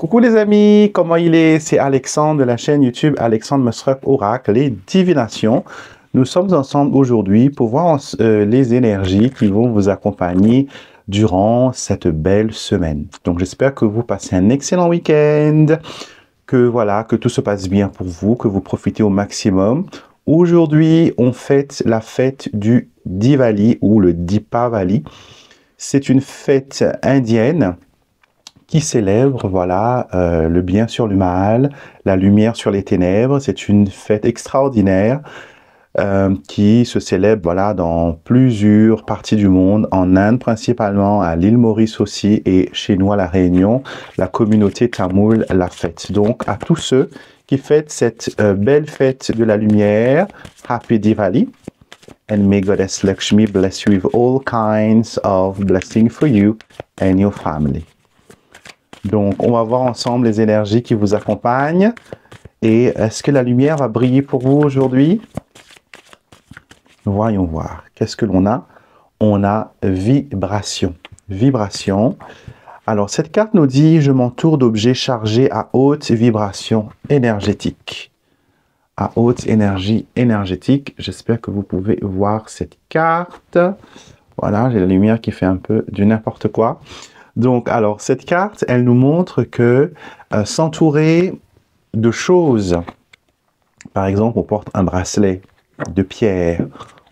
Coucou les amis, comment il est C'est Alexandre de la chaîne YouTube Alexandre Mosrep Oracle et Divination. Nous sommes ensemble aujourd'hui pour voir euh, les énergies qui vont vous accompagner durant cette belle semaine. Donc j'espère que vous passez un excellent week-end, que voilà, que tout se passe bien pour vous, que vous profitez au maximum. Aujourd'hui, on fête la fête du Diwali ou le Dipavali. C'est une fête indienne qui célèbre voilà euh, le bien sur le mal, la lumière sur les ténèbres. C'est une fête extraordinaire euh, qui se célèbre voilà dans plusieurs parties du monde, en Inde principalement, à l'île Maurice aussi et chez nous à la Réunion, la communauté tamoule la fête. Donc à tous ceux qui fêtent cette euh, belle fête de la lumière, Happy Diwali. And may Goddess Lakshmi bless you with all kinds of blessings for you and your family. Donc, on va voir ensemble les énergies qui vous accompagnent. Et est-ce que la lumière va briller pour vous aujourd'hui Voyons voir. Qu'est-ce que l'on a On a vibration. Vibration. Alors, cette carte nous dit « Je m'entoure d'objets chargés à haute vibration énergétique. » À haute énergie énergétique. J'espère que vous pouvez voir cette carte. Voilà, j'ai la lumière qui fait un peu du n'importe quoi. Donc, alors, cette carte, elle nous montre que euh, s'entourer de choses, par exemple, on porte un bracelet de pierre,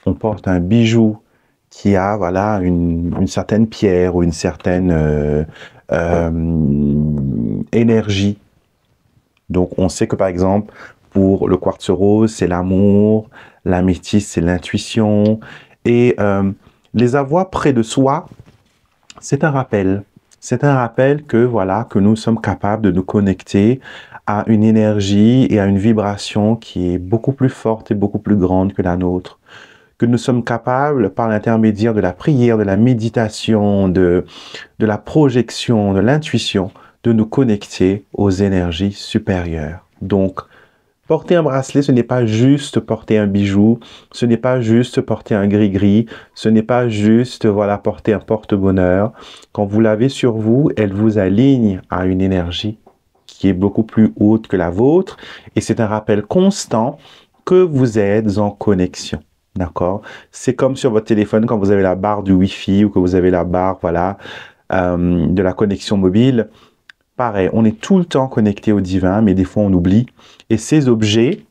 on porte un bijou qui a voilà une, certaine pierre ou une certaine euh, euh, énergie. Donc, on sait que, par exemple, pour le quartz rose, c'est l'amour, l'amitié, c'est l'intuition. Et les avoir près de soi, c'est un rappel. C'est un rappel que voilà que nous sommes capables de nous connecter à une énergie et à une vibration qui est beaucoup plus forte et beaucoup plus grande que la nôtre. Que nous sommes capables, par l'intermédiaire de la prière, de la méditation, de, de la projection, de l'intuition, de nous connecter aux énergies supérieures. Donc, Porter un bracelet, ce n'est pas juste porter un bijou, ce n'est pas juste porter un gris-gris, ce n'est pas juste voilà porter un porte-bonheur. Quand vous l'avez sur vous, elle vous aligne à une énergie qui est beaucoup plus haute que la vôtre et c'est un rappel constant que vous êtes en connexion. D'accord C'est comme sur votre téléphone quand vous avez la barre du Wi-Fi ou que vous avez la barre voilà euh, de la connexion mobile pareil, on est tout le temps connecté au divin, mais des fois on oublie. Et ces objets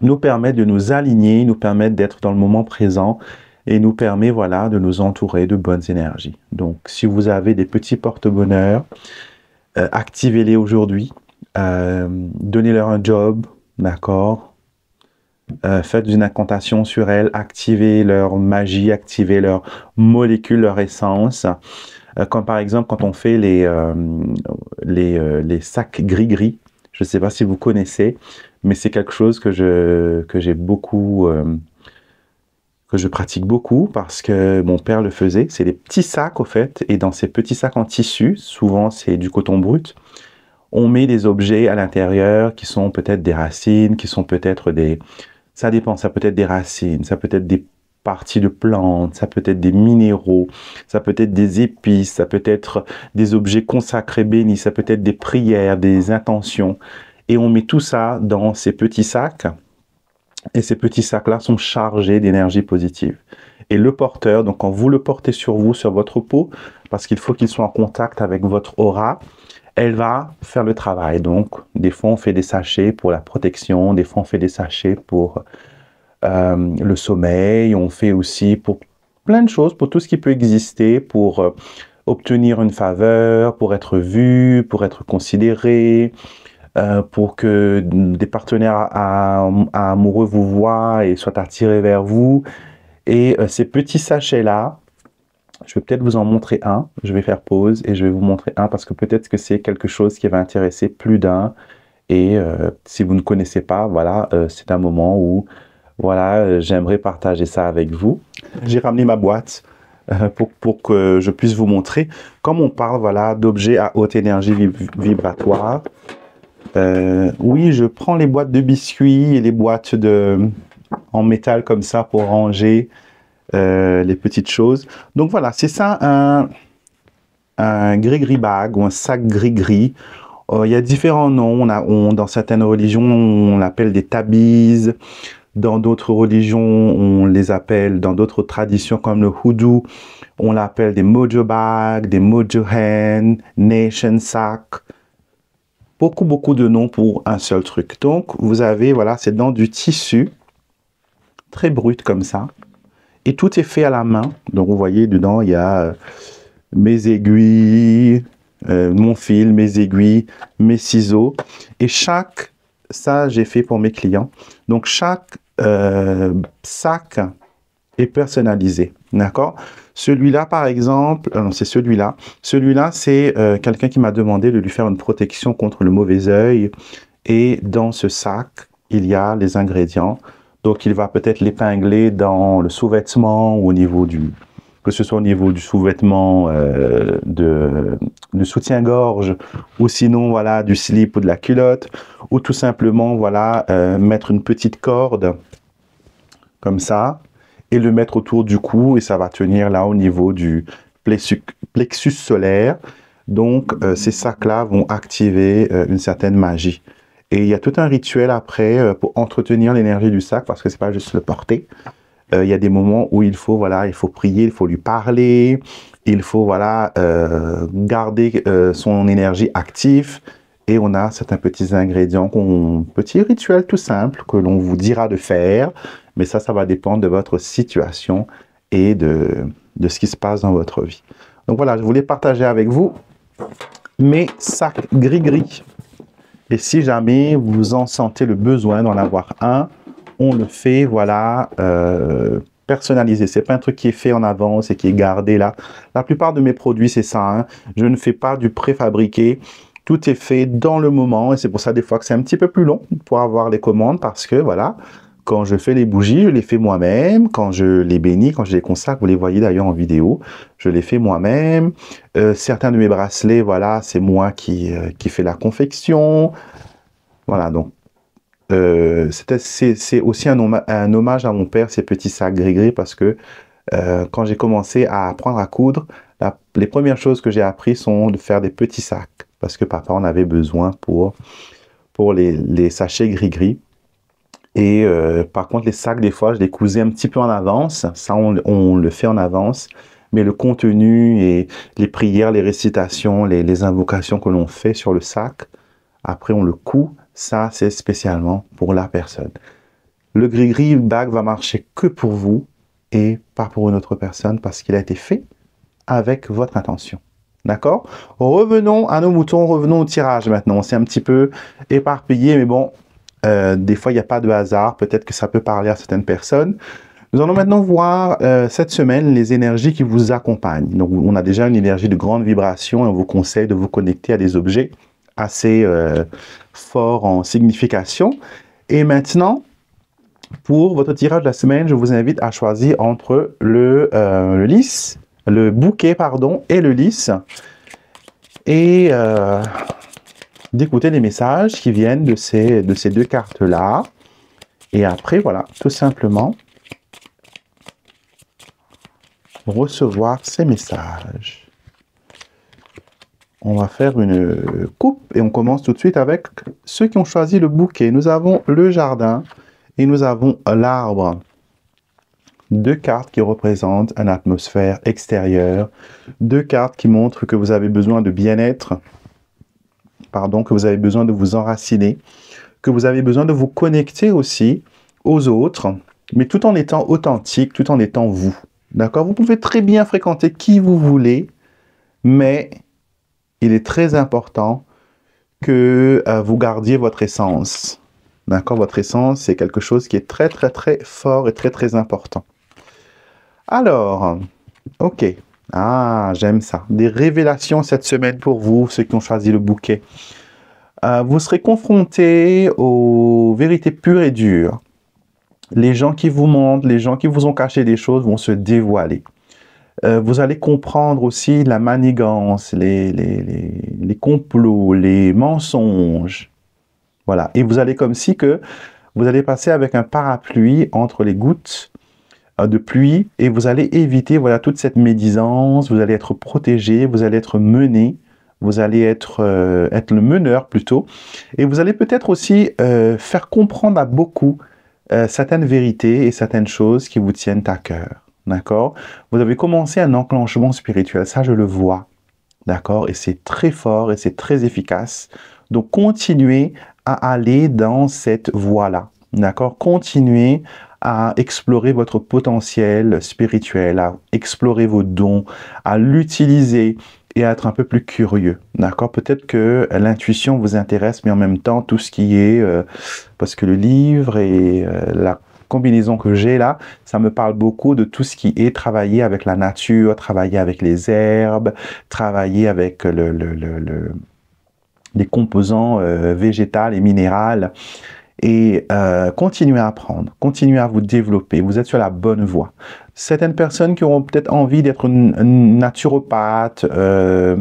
nous permettent de nous aligner, nous permettent d'être dans le moment présent et nous permet voilà, de nous entourer de bonnes énergies. Donc si vous avez des petits porte bonheur euh, activez-les aujourd'hui, euh, donnez-leur un job, d'accord euh, faites une incantation sur elles, activez leur magie, activez leur molécule, leur essence. Euh, comme par exemple quand on fait les, euh, euh, les, sacs gris-gris. Je ne sais pas si vous connaissez, mais c'est quelque chose que je que j'ai beaucoup que je pratique beaucoup parce que mon père le faisait. C'est des petits sacs au fait, et dans ces petits sacs en tissu, souvent c'est du coton brut. On met des objets à l'intérieur qui sont peut-être des racines, qui sont peut-être des ça dépend. Ça peut être des racines, ça peut être des partie de plantes, ça peut être des minéraux, ça peut être des épices, ça peut être des objets consacrés bénis, ça peut être des prières, des intentions. Et on met tout ça dans ces petits sacs. Et ces petits sacs-là sont chargés d'énergie positive. Et le porteur, donc quand vous le portez sur vous, sur votre peau, parce qu'il faut qu'il soit en contact avec votre aura, elle va faire le travail. Donc, des fois, on fait des sachets pour la protection, des fois, on fait des sachets pour euh, le sommeil, on fait aussi pour plein de choses, pour tout ce qui peut exister, pour euh, obtenir une faveur, pour être vu, pour être considéré, euh, pour que des partenaires amoureux vous voient et soient attirés vers vous. Et ces petits sachets-là, je vais peut-être vous en montrer un. Je vais faire pause et je vais vous montrer un parce que peut-être que c'est quelque chose qui va intéresser plus d'un. Et si vous ne connaissez pas, voilà, c'est un moment où voilà, euh, j'aimerais partager ça avec vous. J'ai ramené ma boîte euh, pour, que je puisse vous montrer. Comme on parle voilà, d'objets à haute énergie vibratoire, euh, oui, je prends les boîtes de biscuits et les boîtes de, en métal comme ça pour ranger les petites choses. Donc voilà, c'est ça un, un gris-gris bag ou un sac gris-gris. Il y a différents noms. On a, dans certaines religions, on l'appelle des tabis. Dans d'autres religions, on les appelle, dans d'autres traditions comme le Houdou, on l'appelle des mojo bags, des mojo hands, nation sack. Beaucoup, beaucoup de noms pour un seul truc. Donc, vous avez, voilà, c'est dans du tissu, très brut comme ça. Et tout est fait à la main. Donc, vous voyez, dedans, il y a euh, mes aiguilles, euh, mon fil, mes aiguilles, mes ciseaux. Et chaque, ça j'ai fait pour mes clients. Donc chaque euh, sac et personnalisé. D'accord Celui-là, par exemple, euh, c'est celui-là. Celui-là, c'est euh, quelqu'un qui m'a demandé de lui faire une protection contre le mauvais œil. Et dans ce sac, il y a les ingrédients. Donc, il va peut-être l'épingler dans le sous-vêtement ou au niveau du, que ce soit au niveau du sous-vêtement, euh, de, du soutien-gorge, ou sinon voilà du slip ou de la culotte, ou tout simplement voilà euh, mettre une petite corde comme ça et le mettre autour du cou et ça va tenir là au niveau du plexus, solaire. Donc euh, ces sacs-là vont activer une certaine magie. Et il y a tout un rituel après pour entretenir l'énergie du sac parce que c'est pas juste le porter, euh, il y a des moments où il faut voilà, il faut prier, il faut lui parler, il faut voilà euh, garder euh, son énergie active. Et on a certains petits ingrédients, petits rituels tout simples que l'on vous dira de faire. Mais ça, ça va dépendre de votre situation et de, de ce qui se passe dans votre vie. Donc voilà, je voulais partager avec vous mes sacs gris-gris. Et si jamais vous en sentez le besoin d'en avoir un, on le fait, voilà, euh, personnalisé. C'est pas un truc qui est fait en avance et qui est gardé là. La plupart de mes produits, c'est ça. Hein. Je ne fais pas du préfabriqué. Tout est fait dans le moment et c'est pour ça des fois que c'est un petit peu plus long pour avoir les commandes parce que voilà, quand je fais les bougies, je les fais moi-même. Quand je les bénis, quand je les consacre, vous les voyez d'ailleurs en vidéo, je les fais moi-même. Euh, certains de mes bracelets, voilà, c'est moi qui, euh, qui fais la confection. Voilà, donc euh, c'est aussi un, hommage, à mon père, ces petits sacs gris-gris, parce que euh, quand j'ai commencé à apprendre à coudre, les premières choses que j'ai apprises sont de faire des petits sacs, parce que papa en avait besoin pour, pour les, sachets gris-gris. Et euh, par contre, les sacs, des fois, je les cousais un petit peu en avance. Ça, on, le fait en avance. Mais le contenu et les prières, les récitations, les, les invocations que l'on fait sur le sac, après, on le coud ça c'est spécialement pour la personne. Le gris-gris bag va marcher que pour vous et pas pour une autre personne parce qu'il a été fait avec votre intention. D'accord Revenons à nos moutons, revenons au tirage maintenant. C'est un petit peu éparpillé, mais bon, euh, des fois, il n'y a pas de hasard. Peut-être que ça peut parler à certaines personnes. Nous allons maintenant voir euh, cette semaine les énergies qui vous accompagnent. Donc, on a déjà une énergie de grande vibration et on vous conseille de vous connecter à des objets assez euh, fort en signification. Et maintenant, pour votre tirage de la semaine, je vous invite à choisir entre le, euh, le bouquet, pardon, et le Lys. Et euh, d'écouter les messages qui viennent de ces, de ces deux cartes-là. Et après, voilà, tout simplement, recevoir ces messages. On va faire une euh, coupe et on commence tout de suite avec ceux qui ont choisi le bouquet. Nous avons le jardin et nous avons l'arbre. Deux cartes qui représentent une atmosphère extérieure. Deux cartes qui montrent que vous avez besoin de bien-être. Pardon, que vous avez besoin de vous enraciner. Que vous avez besoin de vous connecter aussi aux autres. Mais tout en étant authentique, tout en étant vous. D'accord Vous pouvez très bien fréquenter qui vous voulez, mais il est très important que euh, vous gardiez votre essence. D'accord Votre essence, c'est quelque chose qui est très, très, très fort et très, très important. Alors, ok. Ah, j'aime ça. Des révélations cette semaine pour vous, ceux qui ont choisi le bouquet. Euh, vous serez confrontés aux vérités pures et dures. Les gens qui vous mentent, les gens qui vous ont caché des choses vont se dévoiler. Euh, vous allez comprendre aussi la manigance, les, complots, les mensonges. Voilà. Et vous allez comme si que vous allez passer avec un parapluie entre les gouttes euh, de pluie et vous allez éviter voilà toute cette médisance, vous allez être protégé, vous allez être mené, vous allez être, euh, être le meneur plutôt, et vous allez peut-être aussi faire comprendre à beaucoup certaines vérités et certaines choses qui vous tiennent à cœur. D'accord Vous avez commencé un enclenchement spirituel, ça je le vois. D'accord Et c'est très fort et c'est très efficace. Donc continuez à aller dans cette voie-là. D'accord Continuez à explorer votre potentiel spirituel, à explorer vos dons, à l'utiliser et à être un peu plus curieux. D'accord Peut-être que l'intuition vous intéresse, mais en même temps, tout ce qui est... Euh, parce que le livre et euh, la combinaison que j'ai là, ça me parle beaucoup de tout ce qui est travailler avec la nature, travailler avec les herbes, travailler avec les composants euh, végétales et minérales. Et euh, continuez à apprendre, continuez à vous développer. Vous êtes sur la bonne voie. Certaines personnes qui auront peut-être envie d'être naturopathe, euh,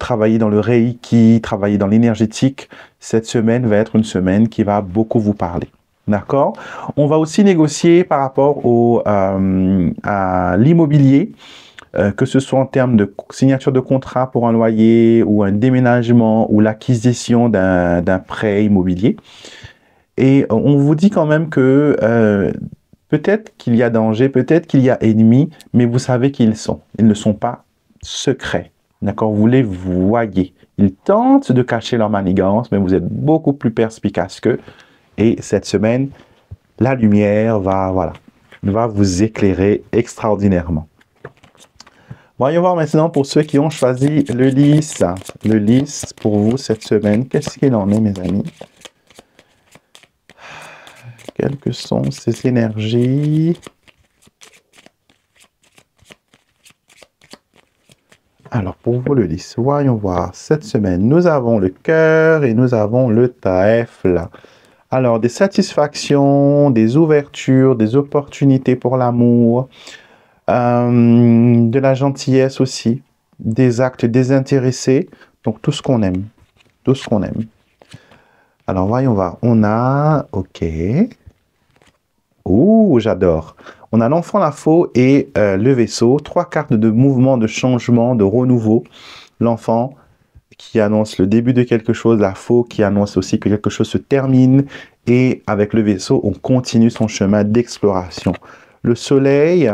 travailler dans le reiki, travailler dans l'énergétique, cette semaine va être une semaine qui va beaucoup vous parler. D'accord On va aussi négocier par rapport euh, à l'immobilier, euh, que ce soit en termes de signature de contrat pour un loyer ou un déménagement ou l'acquisition d'un prêt immobilier. Et on vous dit quand même que euh, peut-être qu'il y a danger, peut-être qu'il y a ennemi, mais vous savez qui ils sont. Ils ne sont pas secrets. D'accord Vous les voyez. Ils tentent de cacher leur manigance, mais vous êtes beaucoup plus perspicace qu'eux. Et cette semaine, la lumière va, voilà, va vous éclairer extraordinairement. Voyons voir maintenant pour ceux qui ont choisi le lys. Le lys pour vous cette semaine. Qu'est-ce qu'il en est, mes amis? Quelles que sont ces énergies? Alors, pour vous, le lys, voyons voir. Cette semaine, nous avons le cœur et nous avons le taf. Alors, des satisfactions, des ouvertures, des opportunités pour l'amour, euh, de la gentillesse aussi, des actes désintéressés, donc tout ce qu'on aime, tout ce qu'on aime. Alors, voyons voir, on a, ok, ouh, j'adore, on a l'enfant, la faux et euh, le vaisseau, trois cartes de mouvement, de changement, de renouveau, l'enfant, qui annonce le début de quelque chose, la faux qui annonce aussi que quelque chose se termine, et avec le vaisseau, on continue son chemin d'exploration. Le soleil,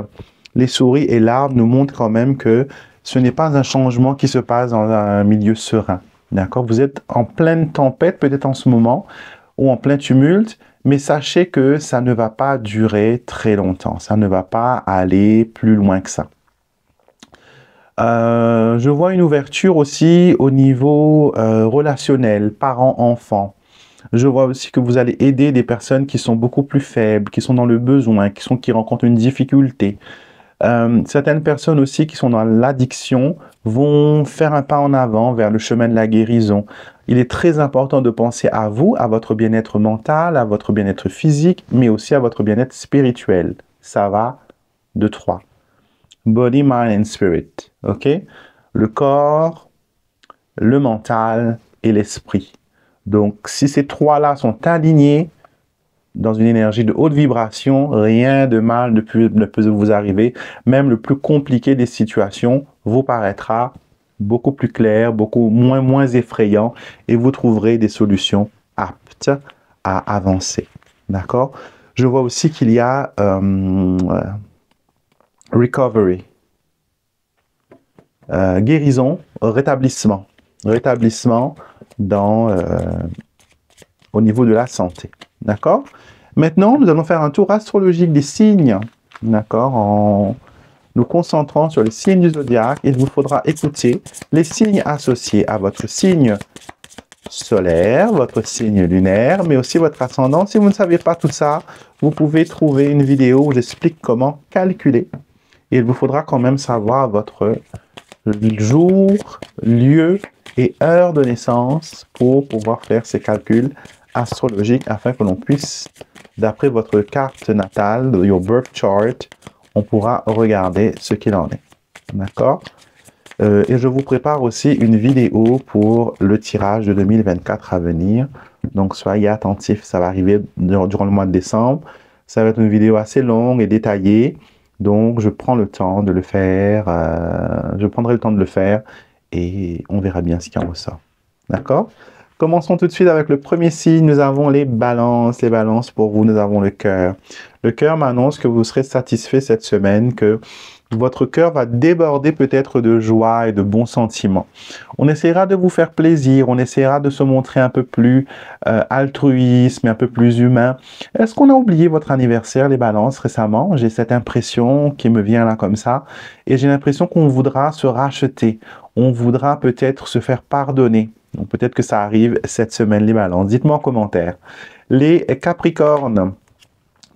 les souris et l'arbre nous montrent quand même que ce n'est pas un changement qui se passe dans un milieu serein. D'accord Vous êtes en pleine tempête, peut-être en ce moment, ou en plein tumulte, mais sachez que ça ne va pas durer très longtemps. Ça ne va pas aller plus loin que ça. Euh, je vois une ouverture aussi au niveau euh, relationnel, parents-enfants. Je vois aussi que vous allez aider des personnes qui sont beaucoup plus faibles, qui sont dans le besoin, qui, sont, qui rencontrent une difficulté. Euh, certaines personnes aussi qui sont dans l'addiction vont faire un pas en avant vers le chemin de la guérison. Il est très important de penser à vous, à votre bien-être mental, à votre bien-être physique, mais aussi à votre bien-être spirituel. Ça va de trois. Body, mind and spirit. OK? Le corps, le mental et l'esprit. Donc, si ces trois-là sont alignés dans une énergie de haute vibration, rien de mal ne peut, ne peut vous arriver. Même le plus compliqué des situations vous paraîtra beaucoup plus clair, beaucoup moins, moins effrayant et vous trouverez des solutions aptes à avancer. D'accord Je vois aussi qu'il y a... Euh, recovery. Euh, guérison, rétablissement. Rétablissement dans, euh, au niveau de la santé. D'accord Maintenant, nous allons faire un tour astrologique des signes. D'accord En nous concentrant sur les signes du zodiaque, il vous faudra écouter les signes associés à votre signe solaire, votre signe lunaire, mais aussi votre ascendant. Si vous ne savez pas tout ça, vous pouvez trouver une vidéo où j'explique comment calculer il vous faudra quand même savoir votre jour, lieu et heure de naissance pour pouvoir faire ces calculs astrologiques afin que l'on puisse, d'après votre carte natale, your birth chart, on pourra regarder ce qu'il en est. D'accord euh, Et je vous prépare aussi une vidéo pour le tirage de 2024 à venir. Donc soyez attentifs, ça va arriver durant le mois de décembre. Ça va être une vidéo assez longue et détaillée donc, je prends le temps de le faire, euh, je prendrai le temps de le faire et on verra bien ce qu'il en ressort. D'accord Commençons tout de suite avec le premier signe. Nous avons les balances. Les balances pour vous, nous avons le cœur. Le cœur m'annonce que vous serez satisfait cette semaine, que votre cœur va déborder peut-être de joie et de bons sentiments. On essaiera de vous faire plaisir, on essaiera de se montrer un peu plus euh, altruisme un peu plus humain. Est-ce qu'on a oublié votre anniversaire, les balances, récemment J'ai cette impression qui me vient là comme ça, et j'ai l'impression qu'on voudra se racheter, on voudra peut-être se faire pardonner. Donc peut-être que ça arrive cette semaine, les balances. Dites-moi en commentaire. Les capricornes.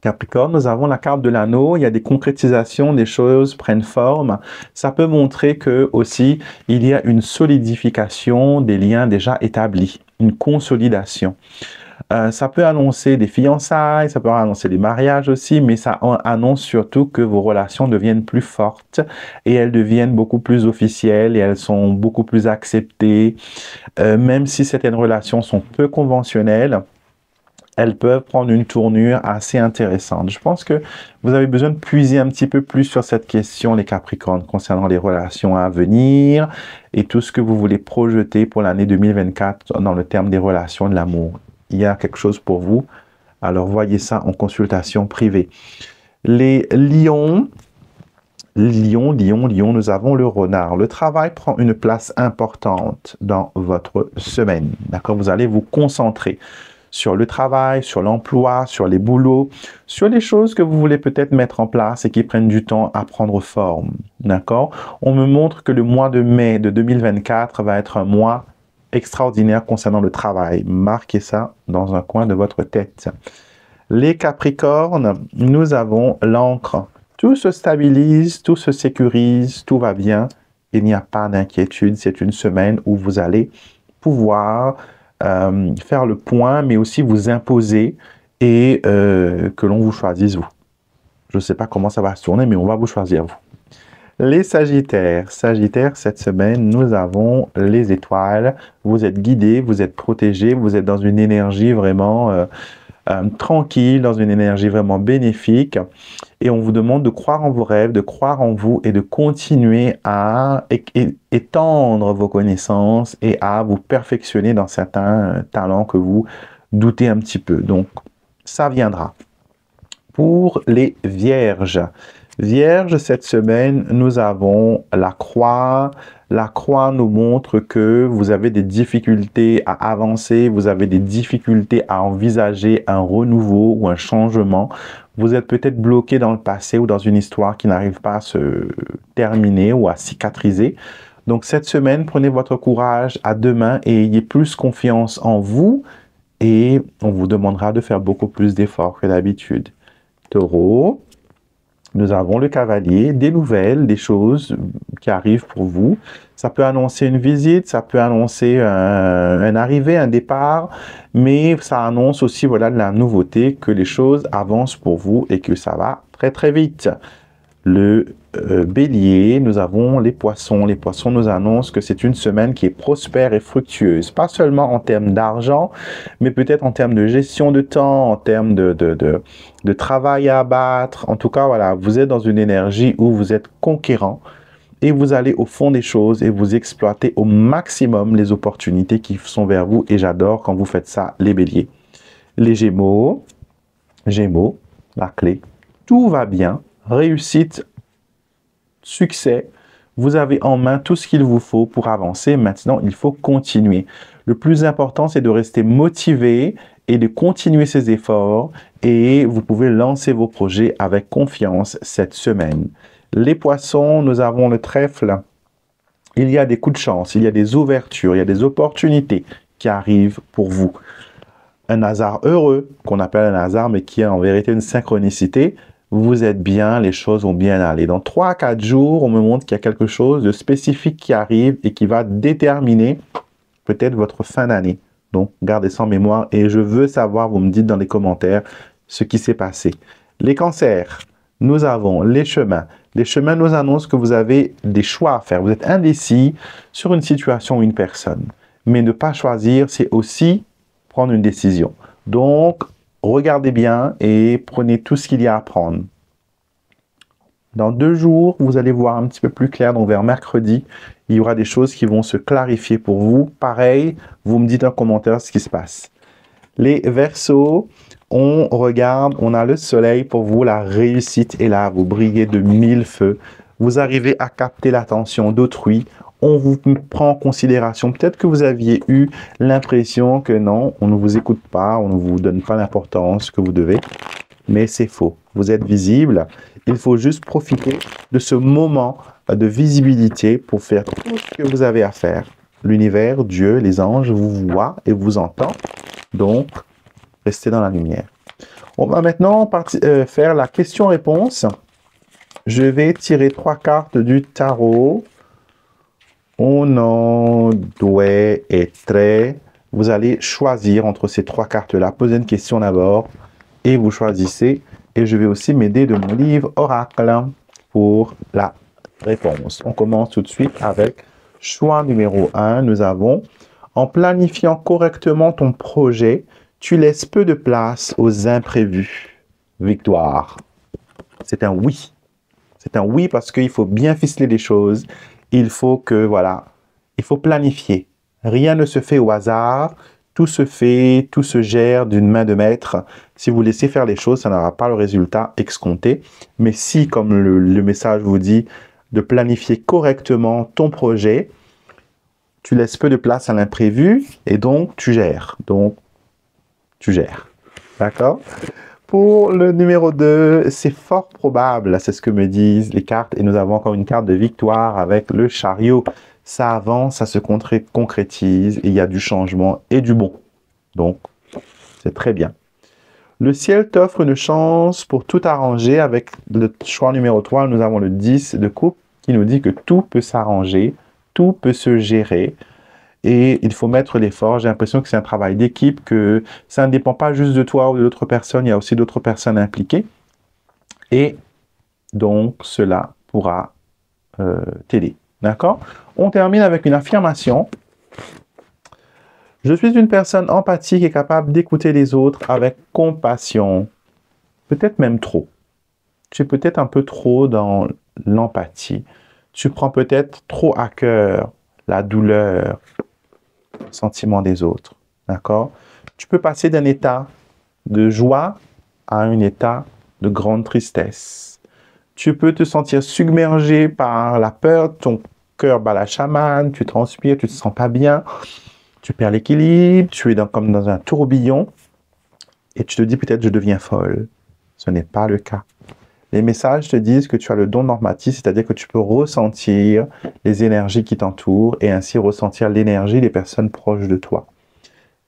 Capricorne, nous avons la carte de l'anneau, il y a des concrétisations, des choses prennent forme. Ça peut montrer que aussi il y a une solidification des liens déjà établis, une consolidation. Euh, ça peut annoncer des fiançailles, ça peut annoncer des mariages aussi, mais ça annonce surtout que vos relations deviennent plus fortes et elles deviennent beaucoup plus officielles et elles sont beaucoup plus acceptées, euh, même si certaines relations sont peu conventionnelles elles peuvent prendre une tournure assez intéressante. Je pense que vous avez besoin de puiser un petit peu plus sur cette question, les Capricornes, concernant les relations à venir et tout ce que vous voulez projeter pour l'année 2024 dans le terme des relations de l'amour. Il y a quelque chose pour vous. Alors voyez ça en consultation privée. Les lions, lion, lion, lion, nous avons le renard. Le travail prend une place importante dans votre semaine. D'accord Vous allez vous concentrer sur le travail, sur l'emploi, sur les boulots, sur les choses que vous voulez peut-être mettre en place et qui prennent du temps à prendre forme. D'accord On me montre que le mois de mai de 2024 va être un mois extraordinaire concernant le travail. Marquez ça dans un coin de votre tête. Les Capricornes, nous avons l'encre. Tout se stabilise, tout se sécurise, tout va bien. Il n'y a pas d'inquiétude. C'est une semaine où vous allez pouvoir euh, faire le point, mais aussi vous imposer et euh, que l'on vous choisisse vous. Je ne sais pas comment ça va se tourner, mais on va vous choisir vous. Les Sagittaires. Sagittaires, cette semaine, nous avons les étoiles. Vous êtes guidés, vous êtes protégés, vous êtes dans une énergie vraiment... Euh, euh, tranquille, dans une énergie vraiment bénéfique. Et on vous demande de croire en vos rêves, de croire en vous et de continuer à étendre vos connaissances et à vous perfectionner dans certains euh, talents que vous doutez un petit peu. Donc, ça viendra. Pour les vierges, vierges, cette semaine, nous avons la croix, la croix nous montre que vous avez des difficultés à avancer, vous avez des difficultés à envisager un renouveau ou un changement. Vous êtes peut-être bloqué dans le passé ou dans une histoire qui n'arrive pas à se terminer ou à cicatriser. Donc cette semaine, prenez votre courage à demain et ayez plus confiance en vous et on vous demandera de faire beaucoup plus d'efforts que d'habitude. Taureau, nous avons le cavalier, des nouvelles, des choses qui arrivent pour vous. Ça peut annoncer une visite, ça peut annoncer un, arrivée, un départ, mais ça annonce aussi voilà, de la nouveauté, que les choses avancent pour vous et que ça va très très vite le euh, bélier, nous avons les poissons. Les poissons nous annoncent que c'est une semaine qui est prospère et fructueuse, pas seulement en termes d'argent, mais peut-être en termes de gestion de temps, en termes de, de, travail à abattre. En tout cas, voilà, vous êtes dans une énergie où vous êtes conquérant et vous allez au fond des choses et vous exploitez au maximum les opportunités qui sont vers vous. Et j'adore quand vous faites ça, les béliers. Les gémeaux, gémeaux, la clé, tout va bien réussite, succès, vous avez en main tout ce qu'il vous faut pour avancer. Maintenant, il faut continuer. Le plus important, c'est de rester motivé et de continuer ses efforts et vous pouvez lancer vos projets avec confiance cette semaine. Les poissons, nous avons le trèfle. Il y a des coups de chance, il y a des ouvertures, il y a des opportunités qui arrivent pour vous. Un hasard heureux, qu'on appelle un hasard, mais qui est en vérité une synchronicité, vous êtes bien, les choses ont bien allé. Dans 3 à 4 jours, on me montre qu'il y a quelque chose de spécifique qui arrive et qui va déterminer peut-être votre fin d'année. Donc, gardez ça en mémoire et je veux savoir, vous me dites dans les commentaires, ce qui s'est passé. Les cancers, nous avons les chemins. Les chemins nous annoncent que vous avez des choix à faire. Vous êtes indécis sur une situation ou une personne. Mais ne pas choisir, c'est aussi prendre une décision. Donc, regardez bien et prenez tout ce qu'il y a à prendre. Dans deux jours, vous allez voir un petit peu plus clair. Donc vers mercredi, il y aura des choses qui vont se clarifier pour vous. Pareil, vous me dites en commentaire ce qui se passe. Les versos, on regarde, on a le soleil pour vous, la réussite est là, vous brillez de mille feux. Vous arrivez à capter l'attention d'autrui on vous prend en considération. Peut-être que vous aviez eu l'impression que non, on ne vous écoute pas, on ne vous donne pas l'importance que vous devez, mais c'est faux. Vous êtes visible. Il faut juste profiter de ce moment de visibilité pour faire tout ce que vous avez à faire. L'univers, Dieu, les anges vous voient et vous entendent. Donc, restez dans la lumière. On va maintenant euh, faire la question-réponse. Je vais tirer trois cartes du tarot on en doit être. Vous allez choisir entre ces trois cartes-là, Posez une question d'abord et vous choisissez. Et je vais aussi m'aider de mon livre Oracle pour la réponse. On commence tout de suite avec choix numéro 1. Nous avons en planifiant correctement ton projet, tu laisses peu de place aux imprévus. Victoire. C'est un oui. C'est un oui parce qu'il faut bien ficeler les choses il faut que, voilà, il faut planifier. Rien ne se fait au hasard, tout se fait, tout se gère d'une main de maître. Si vous laissez faire les choses, ça n'aura pas le résultat excompté. Mais si, comme le message vous dit, de planifier correctement ton projet, tu laisses peu de place à l'imprévu et donc tu gères. Donc, tu gères. D'accord pour le numéro 2. C'est fort probable, c'est ce que me disent les cartes. Et nous avons encore une carte de victoire avec le chariot. Ça avance, ça se concrétise, il y a du changement et du bon. Donc, c'est très bien. Le ciel t'offre une chance pour tout arranger. Avec le choix numéro 3, nous avons le 10 de coupe qui nous dit que tout peut s'arranger, tout peut se gérer, et il faut mettre l'effort. J'ai l'impression que c'est un travail d'équipe, que ça ne dépend pas juste de toi ou d'autres personnes. il y a aussi d'autres personnes impliquées. Et donc, cela pourra euh, t'aider. D'accord On termine avec une affirmation. Je suis une personne empathique et capable d'écouter les autres avec compassion. Peut-être même trop. Tu es peut-être un peu trop dans l'empathie. Tu prends peut-être trop à cœur la douleur, sentiments des autres. D'accord Tu peux passer d'un état de joie à un état de grande tristesse. Tu peux te sentir submergé par la peur, ton cœur bat la chamane, tu transpires, tu te sens pas bien, tu perds l'équilibre, tu es comme dans un tourbillon et tu te dis peut-être je deviens folle. Ce n'est pas le cas. Les messages te disent que tu as le don normatif, c'est-à-dire que tu peux ressentir les énergies qui t'entourent et ainsi ressentir l'énergie des personnes proches de toi.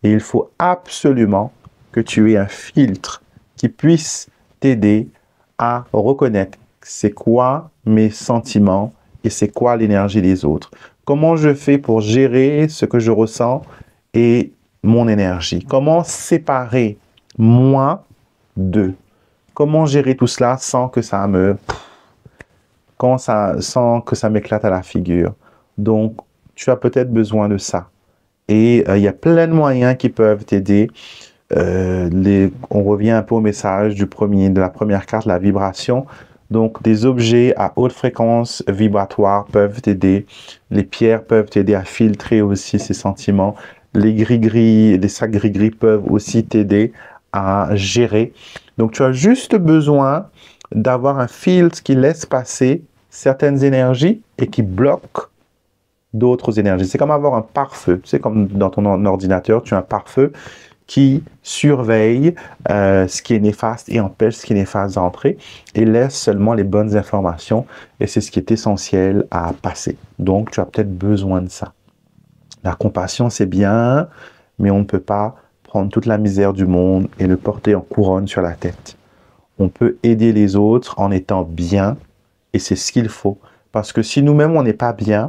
Et il faut absolument que tu aies un filtre qui puisse t'aider à reconnaître c'est quoi mes sentiments et c'est quoi l'énergie des autres. Comment je fais pour gérer ce que je ressens et mon énergie Comment séparer moi d'eux Comment gérer tout cela sans que ça me... Quand ça, sans que ça m'éclate à la figure. Donc, tu as peut-être besoin de ça. Et euh, il y a plein de moyens qui peuvent t'aider. Euh, les, on revient un peu au message du premier, de la première carte, la vibration. Donc, des objets à haute fréquence vibratoire peuvent t'aider. Les pierres peuvent t'aider à filtrer aussi ces sentiments. Les gris-gris, les sacs gris-gris peuvent aussi t'aider à gérer. Donc tu as juste besoin d'avoir un filtre qui laisse passer certaines énergies et qui bloque d'autres énergies. C'est comme avoir un pare-feu. C'est comme dans ton ordinateur, tu as un pare-feu qui surveille euh, ce qui est néfaste et empêche ce qui est néfaste d'entrer et laisse seulement les bonnes informations et c'est ce qui est essentiel à passer. Donc tu as peut-être besoin de ça. La compassion, c'est bien, mais on ne peut pas prendre toute la misère du monde et le porter en couronne sur la tête. On peut aider les autres en étant bien, et c'est ce qu'il faut. Parce que si nous-mêmes, on n'est pas bien,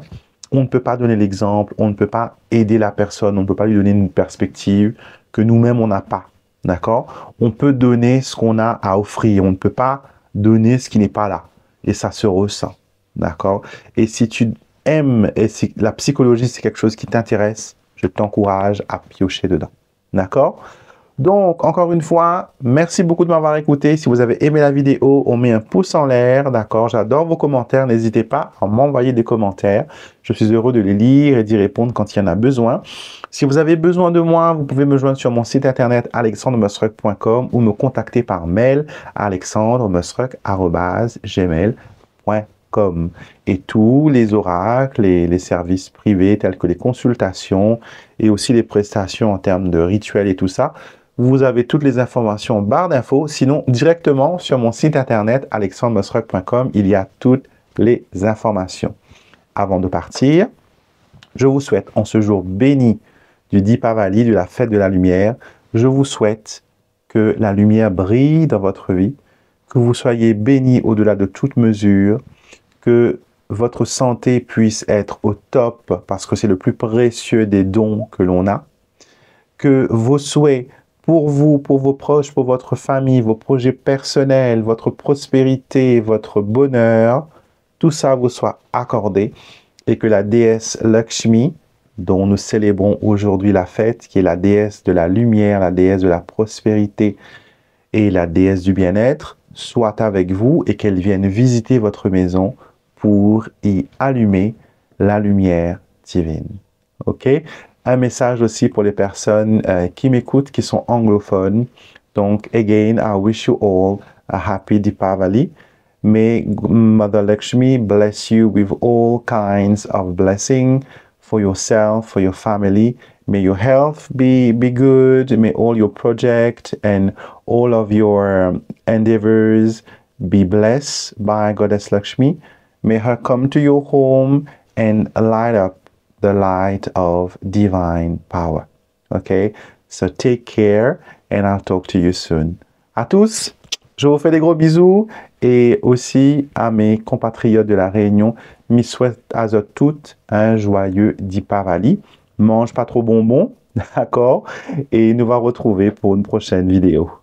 on ne peut pas donner l'exemple, on ne peut pas aider la personne, on ne peut pas lui donner une perspective que nous-mêmes, on n'a pas. D'accord On peut donner ce qu'on a à offrir, on ne peut pas donner ce qui n'est pas là. Et ça se ressent. D'accord Et si tu aimes, et si la psychologie, c'est quelque chose qui t'intéresse, je t'encourage à piocher dedans. D'accord donc, encore une fois, merci beaucoup de m'avoir écouté. Si vous avez aimé la vidéo, on met un pouce en l'air, d'accord J'adore vos commentaires. N'hésitez pas à m'envoyer des commentaires. Je suis heureux de les lire et d'y répondre quand il y en a besoin. Si vous avez besoin de moi, vous pouvez me joindre sur mon site internet alexandremusruck.com ou me contacter par mail alexandremusruck.com com. Et tous les oracles et les services privés tels que les consultations et aussi les prestations en termes de rituels et tout ça, vous avez toutes les informations en barre d'infos. Sinon, directement sur mon site internet alexandremosrock.com, il y a toutes les informations. Avant de partir, je vous souhaite en ce jour béni du Dipavali, de la fête de la lumière, je vous souhaite que la lumière brille dans votre vie, que vous soyez béni au-delà de toute mesure, que votre santé puisse être au top, parce que c'est le plus précieux des dons que l'on a, que vos souhaits pour vous, pour vos proches, pour votre famille, vos projets personnels, votre prospérité, votre bonheur, tout ça vous soit accordé et que la déesse Lakshmi, dont nous célébrons aujourd'hui la fête, qui est la déesse de la lumière, la déesse de la prospérité et la déesse du bien-être, soit avec vous et qu'elle vienne visiter votre maison pour y allumer la lumière divine. OK? Un message aussi pour les personnes euh, qui m'écoutent, qui sont anglophones. Donc, again, I wish you all a happy Deepavali. May Mother Lakshmi bless you with all kinds of blessings for yourself, for your family. May your health be, good. May all your projects and all of your endeavors be blessed by Goddess Lakshmi. May her come to your home and light up the light of divine power. Okay? So take care and I'll talk to you soon. À tous, je vous fais des gros bisous et aussi à mes compatriotes de la Réunion, vous souhaite à toutes un joyeux Dipavali. Mange pas trop bonbons, d'accord Et nous va retrouver pour une prochaine vidéo.